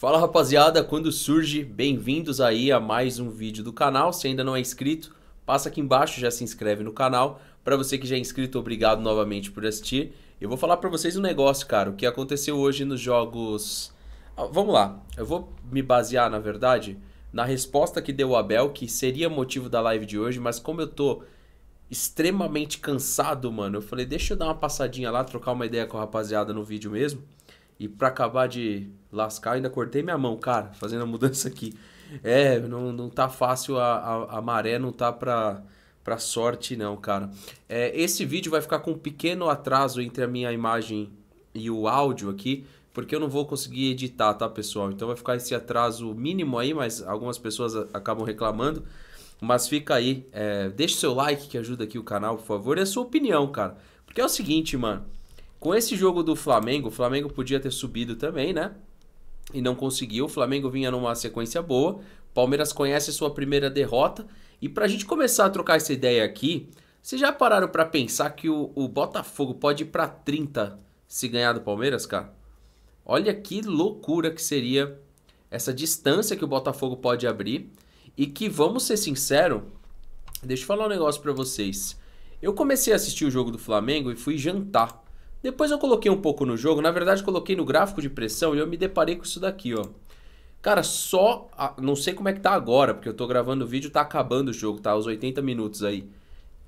Fala rapaziada, quando surge, bem-vindos aí a mais um vídeo do canal. Se ainda não é inscrito, passa aqui embaixo, já se inscreve no canal. Para você que já é inscrito, obrigado novamente por assistir. Eu vou falar para vocês um negócio, cara, o que aconteceu hoje nos jogos... Ah, vamos lá, eu vou me basear, na verdade, na resposta que deu o Abel, que seria motivo da live de hoje, mas como eu tô extremamente cansado, mano, eu falei, deixa eu dar uma passadinha lá, trocar uma ideia com a rapaziada no vídeo mesmo. E para acabar de lascar, ainda cortei minha mão, cara, fazendo a mudança aqui. É, não, não tá fácil, a, a, a maré não tá pra, pra sorte não, cara. É, esse vídeo vai ficar com um pequeno atraso entre a minha imagem e o áudio aqui, porque eu não vou conseguir editar, tá, pessoal? Então vai ficar esse atraso mínimo aí, mas algumas pessoas acabam reclamando. Mas fica aí, é, deixa o seu like que ajuda aqui o canal, por favor, e a sua opinião, cara. Porque é o seguinte, mano, com esse jogo do Flamengo, o Flamengo podia ter subido também, né? E não conseguiu. O Flamengo vinha numa sequência boa. Palmeiras conhece sua primeira derrota. E para a gente começar a trocar essa ideia aqui, vocês já pararam para pensar que o, o Botafogo pode ir para 30 se ganhar do Palmeiras, cara? Olha que loucura que seria essa distância que o Botafogo pode abrir. E que, vamos ser sinceros, deixa eu falar um negócio para vocês. Eu comecei a assistir o jogo do Flamengo e fui jantar. Depois eu coloquei um pouco no jogo, na verdade coloquei no gráfico de pressão e eu me deparei com isso daqui, ó. Cara, só. A... Não sei como é que tá agora, porque eu tô gravando o vídeo, tá acabando o jogo, tá? Os 80 minutos aí.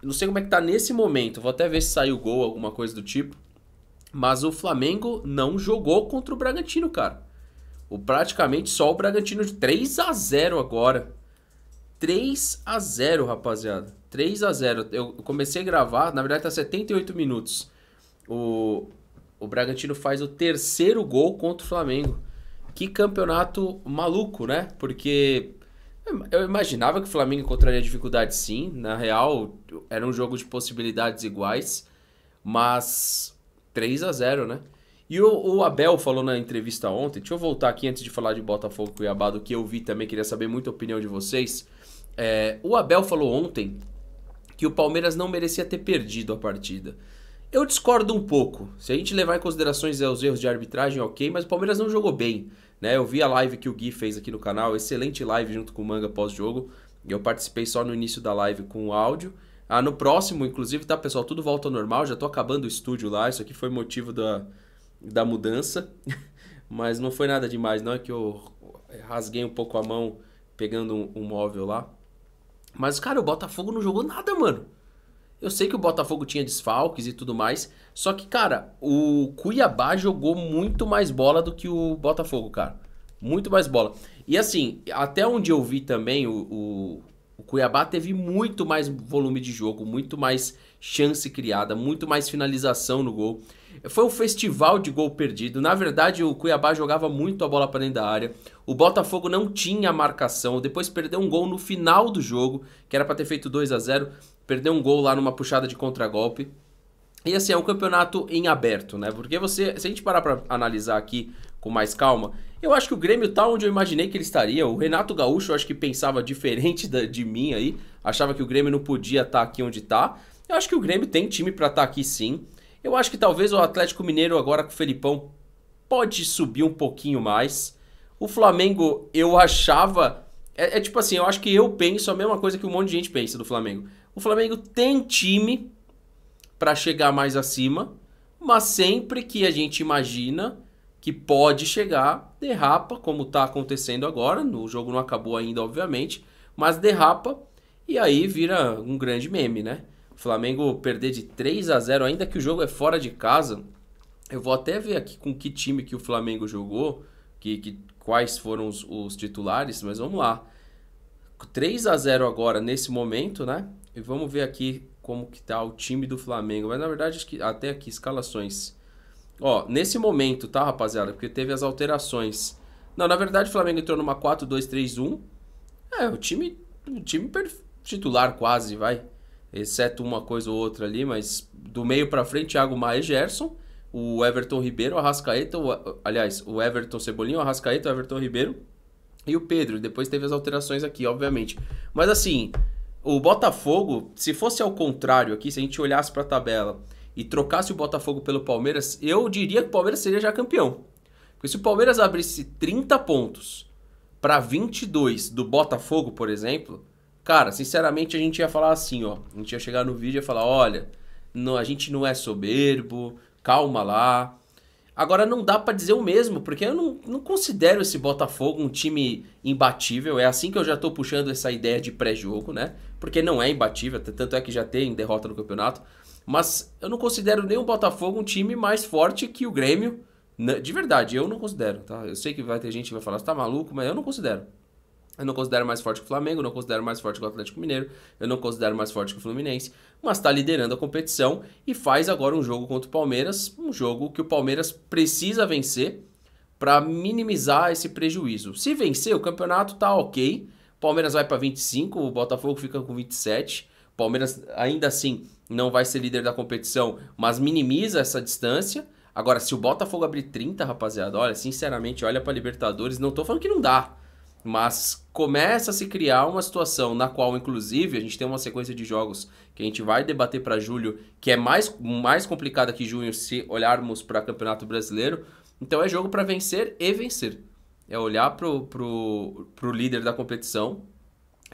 Não sei como é que tá nesse momento, vou até ver se saiu gol, alguma coisa do tipo. Mas o Flamengo não jogou contra o Bragantino, cara. O praticamente só o Bragantino de 3 a 0 agora. 3 a 0, rapaziada. 3 a 0. Eu comecei a gravar, na verdade tá 78 minutos o, o Bragantino faz o terceiro gol contra o Flamengo. Que campeonato maluco, né? Porque eu imaginava que o Flamengo encontraria dificuldade sim. Na real, era um jogo de possibilidades iguais, mas 3 a 0 né? E o, o, Abel falou na entrevista ontem, deixa eu voltar aqui antes de falar de Botafogo e Cuiabá, do que eu vi também, queria saber muita opinião de vocês. É, o Abel falou ontem que o Palmeiras não merecia ter perdido a partida. Eu discordo um pouco. Se a gente levar em considerações é, os erros de arbitragem, ok, mas o Palmeiras não jogou bem. Né? Eu vi a live que o Gui fez aqui no canal, excelente live junto com o Manga pós-jogo. Eu participei só no início da live com o áudio. Ah, no próximo, inclusive, tá, pessoal? Tudo volta ao normal. Já tô acabando o estúdio lá. Isso aqui foi motivo da, da mudança. Mas não foi nada demais, não. É que eu rasguei um pouco a mão pegando um, um móvel lá. Mas, cara, o Botafogo não jogou nada, mano. Eu sei que o Botafogo tinha desfalques e tudo mais, só que, cara, o Cuiabá jogou muito mais bola do que o Botafogo, cara. Muito mais bola. E assim, até onde eu vi também, o, o, o Cuiabá teve muito mais volume de jogo, muito mais chance criada, muito mais finalização no gol. Foi um festival de gol perdido. Na verdade, o Cuiabá jogava muito a bola para dentro da área. O Botafogo não tinha marcação. Depois perdeu um gol no final do jogo, que era para ter feito 2 a 0 Perdeu um gol lá numa puxada de contragolpe. E assim, é um campeonato em aberto, né? Porque você, se a gente parar para analisar aqui com mais calma, eu acho que o Grêmio tá onde eu imaginei que ele estaria. O Renato Gaúcho, eu acho que pensava diferente da, de mim aí, achava que o Grêmio não podia estar tá aqui onde tá. Eu acho que o Grêmio tem time para estar tá aqui sim. Eu acho que talvez o Atlético Mineiro agora com o Felipão pode subir um pouquinho mais. O Flamengo, eu achava é, é, tipo assim, eu acho que eu penso a mesma coisa que um monte de gente pensa do Flamengo. O Flamengo tem time para chegar mais acima, mas sempre que a gente imagina que pode chegar, derrapa, como está acontecendo agora. No jogo não acabou ainda, obviamente, mas derrapa e aí vira um grande meme, né? O Flamengo perder de 3 a 0 ainda que o jogo é fora de casa. Eu vou até ver aqui com que time que o Flamengo jogou que, que quais foram os, os, titulares, mas vamos lá. 3 a 0 agora nesse momento, né? E vamos ver aqui como que tá o time do Flamengo. Mas na verdade acho que até aqui escalações. Ó, nesse momento, tá, rapaziada? Porque teve as alterações. Não, na verdade o Flamengo entrou numa 4-2-3-1. É, o time, o time titular quase, vai. Exceto uma coisa ou outra ali, mas do meio para frente, Thiago Maia e Gerson o Everton Ribeiro, o Arrascaeta, o, aliás, o Everton Cebolinho, o Arrascaeta, o Everton Ribeiro e o Pedro. Depois teve as alterações aqui, obviamente. Mas assim, o Botafogo, se fosse ao contrário aqui, se a gente olhasse para a tabela e trocasse o Botafogo pelo Palmeiras, eu diria que o Palmeiras seria já campeão. Porque se o Palmeiras abrisse 30 pontos para 22 do Botafogo, por exemplo, cara, sinceramente a gente ia falar assim, ó, a gente ia chegar no vídeo e ia falar, olha, não, a gente não é soberbo, calma lá. Agora não dá para dizer o mesmo, porque eu não, não considero esse Botafogo um time imbatível. É assim que eu já tô puxando essa ideia de pré-jogo, né? Porque não é imbatível, tanto é que já tem derrota no campeonato. Mas eu não considero nem o Botafogo um time mais forte que o Grêmio. Né? De verdade, eu não considero, tá? Eu sei que vai ter gente que vai falar, você tá maluco, mas eu não considero. Eu não considero mais forte que o Flamengo, não considero mais forte que o Atlético Mineiro, eu não considero mais forte que o Fluminense, mas está liderando a competição e faz agora um jogo contra o Palmeiras, um jogo que o Palmeiras precisa vencer para minimizar esse prejuízo. Se vencer, o campeonato tá ok. Palmeiras vai para 25, o Botafogo fica com 27. Palmeiras ainda assim não vai ser líder da competição, mas minimiza essa distância. Agora, se o Botafogo abrir 30, rapaziada, olha, sinceramente, olha para Libertadores, não tô falando que não dá. Mas começa a se criar uma situação na qual, inclusive, a gente tem uma sequência de jogos que a gente vai debater para julho, que é mais, mais complicada que junho se olharmos para Campeonato Brasileiro. Então é jogo para vencer e vencer. É olhar o pro, pro líder da competição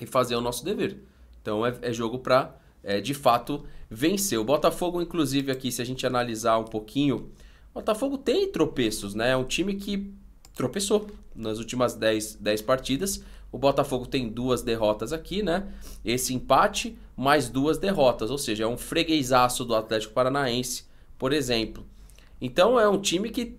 e fazer o nosso dever. Então é, é jogo para, é, de fato, vencer. O Botafogo, inclusive, aqui, se a gente analisar um pouquinho, o Botafogo tem tropeços, né? É um time que tropeçou nas últimas 10, 10 partidas. O Botafogo tem duas derrotas aqui, né? Esse empate, mais duas derrotas, ou seja, é um freguesaço do Atlético Paranaense, por exemplo. Então é um time que,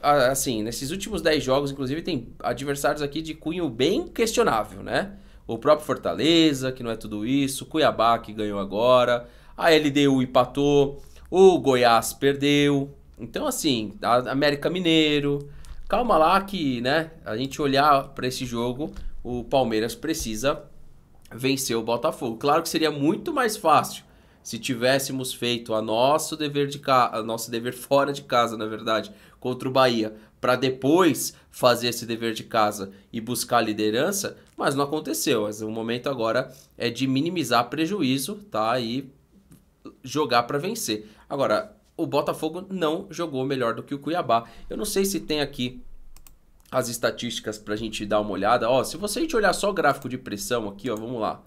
assim, nesses últimos 10 jogos, inclusive, tem adversários aqui de cunho bem questionável, né? O próprio Fortaleza, que não é tudo isso, Cuiabá, que ganhou agora, a LDU empatou, o Goiás perdeu. Então, assim, a América Mineiro, calma lá que, né, a gente olhar para esse jogo, o Palmeiras precisa vencer o Botafogo. Claro que seria muito mais fácil se tivéssemos feito a nosso dever de casa, nosso dever fora de casa, na verdade, contra o Bahia, para depois fazer esse dever de casa e buscar a liderança, mas não aconteceu. Mas o momento agora é de minimizar prejuízo, tá? E jogar para vencer. Agora, o Botafogo não jogou melhor do que o Cuiabá. Eu não sei se tem aqui as estatísticas para a gente dar uma olhada. Ó, se você a gente olhar só o gráfico de pressão aqui, ó, vamos lá.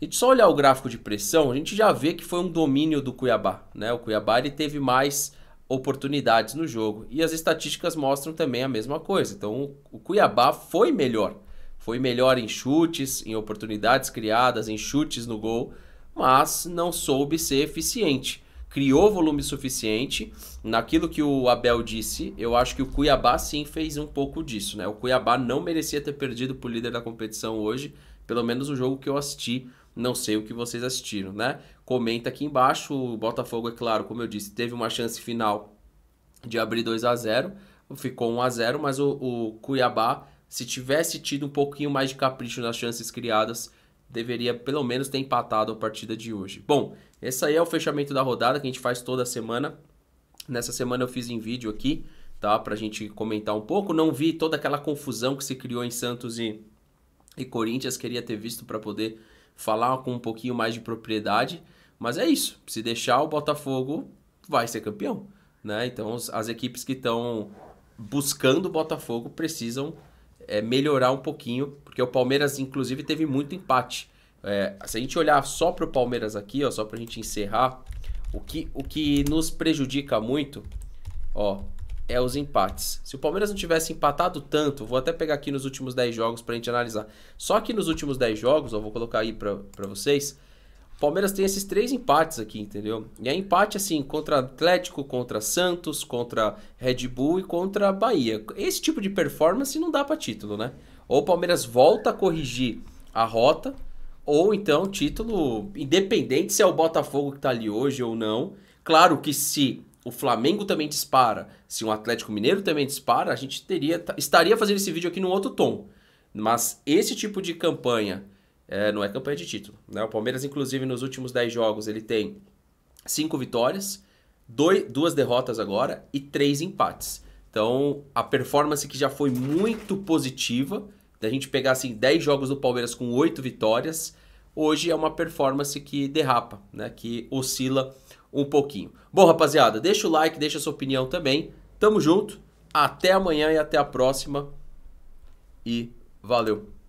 A gente só olhar o gráfico de pressão, a gente já vê que foi um domínio do Cuiabá, né? O Cuiabá ele teve mais oportunidades no jogo e as estatísticas mostram também a mesma coisa. Então, o Cuiabá foi melhor. Foi melhor em chutes, em oportunidades criadas, em chutes no gol, mas não soube ser eficiente criou volume suficiente. Naquilo que o Abel disse, eu acho que o Cuiabá sim fez um pouco disso, né? O Cuiabá não merecia ter perdido pro líder da competição hoje, pelo menos o jogo que eu assisti. Não sei o que vocês assistiram, né? Comenta aqui embaixo. O Botafogo, é claro, como eu disse, teve uma chance final de abrir 2 a 0 Ficou 1 a 0 mas o, o Cuiabá, se tivesse tido um pouquinho mais de capricho nas chances criadas, deveria pelo menos ter empatado a partida de hoje. Bom, esse aí é o fechamento da rodada que a gente faz toda semana. Nessa semana eu fiz em vídeo aqui, tá? Pra gente comentar um pouco. Não vi toda aquela confusão que se criou em Santos e, e Corinthians. Queria ter visto para poder falar com um pouquinho mais de propriedade. Mas é isso. Se deixar o Botafogo, vai ser campeão. Né? Então as equipes que estão buscando o Botafogo precisam é, melhorar um pouquinho, porque o Palmeiras, inclusive, teve muito empate. É, se a gente olhar só para o Palmeiras aqui, ó, só para a gente encerrar, o que, o que nos prejudica muito ó, é os empates. Se o Palmeiras não tivesse empatado tanto, vou até pegar aqui nos últimos 10 jogos para a gente analisar. Só que nos últimos 10 jogos, ó, vou colocar aí para vocês, o Palmeiras tem esses três empates aqui, entendeu? E é empate assim, contra Atlético, contra Santos, contra Red Bull e contra Bahia. Esse tipo de performance não dá para título, né? Ou o Palmeiras volta a corrigir a rota ou então título independente se é o Botafogo que está ali hoje ou não. Claro que se o Flamengo também dispara, se o um Atlético Mineiro também dispara, a gente teria tá, estaria fazendo esse vídeo aqui num outro tom. Mas esse tipo de campanha é, não é campanha de título. Né? O Palmeiras, inclusive, nos últimos 10 jogos, ele tem 5 vitórias, dois, duas derrotas agora e três empates. Então, a performance que já foi muito positiva da gente pegar assim 10 jogos do Palmeiras com 8 vitórias, hoje é uma performance que derrapa, né? Que oscila um pouquinho. Bom, rapaziada, deixa o like, deixa a sua opinião também. Tamo junto. Até amanhã e até a próxima. E valeu.